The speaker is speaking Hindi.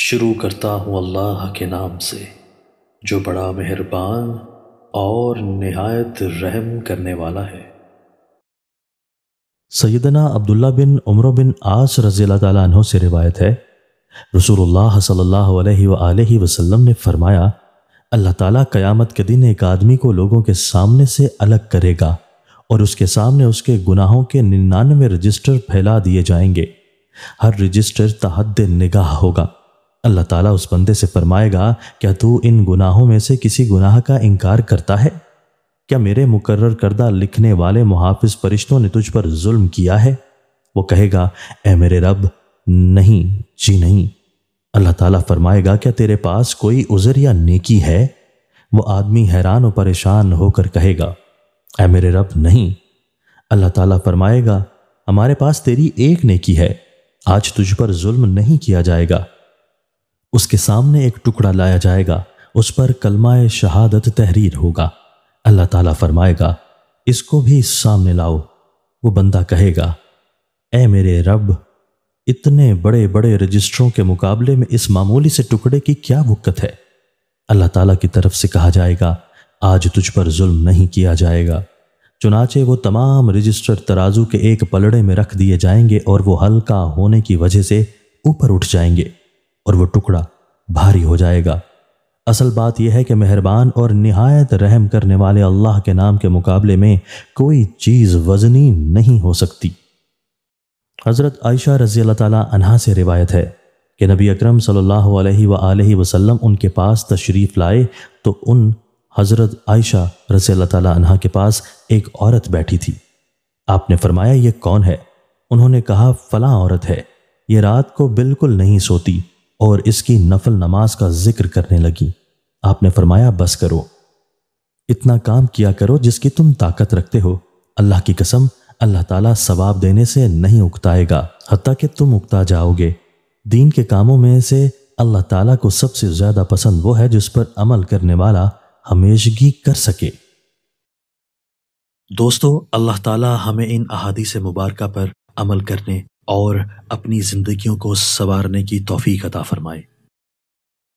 शुरू करता हूँ अल्लाह के नाम से जो बड़ा मेहरबान और नहायत रहम करने वाला है सैदना अब्दुल्ला बिन उम्र बिन आस रज़ी तु से रिवायत है रसूलुल्लाह सल्लल्लाहु अलैहि वसल्लम ने फरमाया अल्लाह ताला क़यामत के दिन एक आदमी को लोगों के सामने से अलग करेगा और उसके सामने उसके गुनाहों के निन्यानवे रजिस्टर फैला दिए जाएंगे हर रजिस्टर तहद निगाह होगा अल्लाह ताला उस बंदे से फरमाएगा क्या तू इन गुनाहों में से किसी गुनाह का इनकार करता है क्या मेरे मुकर्र करदा लिखने वाले मुहाफिज फरिश्तों ने तुझ पर जुल्म किया है वो कहेगा ए मेरे रब नहीं जी नहीं अल्लाह ताला फरमाएगा क्या तेरे पास कोई उज़र या नेकी है वो आदमी हैरान और परेशान होकर कहेगा ए मेरे रब नहीं अल्लाह ताला फरमाएगा हमारे पास तेरी एक नेकी है आज तुझ पर जुल्म नहीं किया जाएगा उसके सामने एक टुकड़ा लाया जाएगा उस पर कलमाए शहादत तहरीर होगा अल्लाह ताला फरमाएगा इसको भी सामने लाओ वो बंदा कहेगा ए मेरे रब इतने बड़े बड़े रजिस्टरों के मुकाबले में इस मामूली से टुकड़े की क्या वक्त है अल्लाह ताला की तरफ से कहा जाएगा आज तुझ पर जुल्म नहीं किया जाएगा चुनाचे वो तमाम रजिस्टर तराजू के एक पलड़े में रख दिए जाएंगे और वो हल्का होने की वजह से ऊपर उठ जाएंगे और वो टुकड़ा भारी हो जाएगा असल बात यह है कि मेहरबान और नहायत रहम करने वाले अल्लाह के नाम के मुकाबले में कोई चीज़ वजनी नहीं हो सकती हज़रत आयशा रज़ी अल्लाह तहा से रिवायत है कि नबी अकरम सल्लल्लाहु अलैहि वसल्लम उनके पास तशरीफ़ लाए तो उन हज़रत आयशा रज़ी अल्लाह तहा के पास एक औरत बैठी थी आपने फरमाया ये कौन है उन्होंने कहा फ़ला औरत है ये रात को बिल्कुल नहीं सोती और इसकी नफल नमाज का जिक्र करने लगी आपने फरमाया बस करो इतना काम किया करो जिसकी तुम ताकत रखते हो अल्लाह की कसम अल्लाह ताला सवाब देने से नहीं उकताएगा हती कि तुम उकता जाओगे दीन के कामों में से अल्लाह ताला को सबसे ज़्यादा पसंद वो है जिस पर अमल करने वाला हमेशगी कर सके दोस्तों अल्लाह ताला हमें इन अहादी से मुबारक पर अमल करने और अपनी ज़िंदगियों को संवारने की तोफ़ी अता फ़रमाए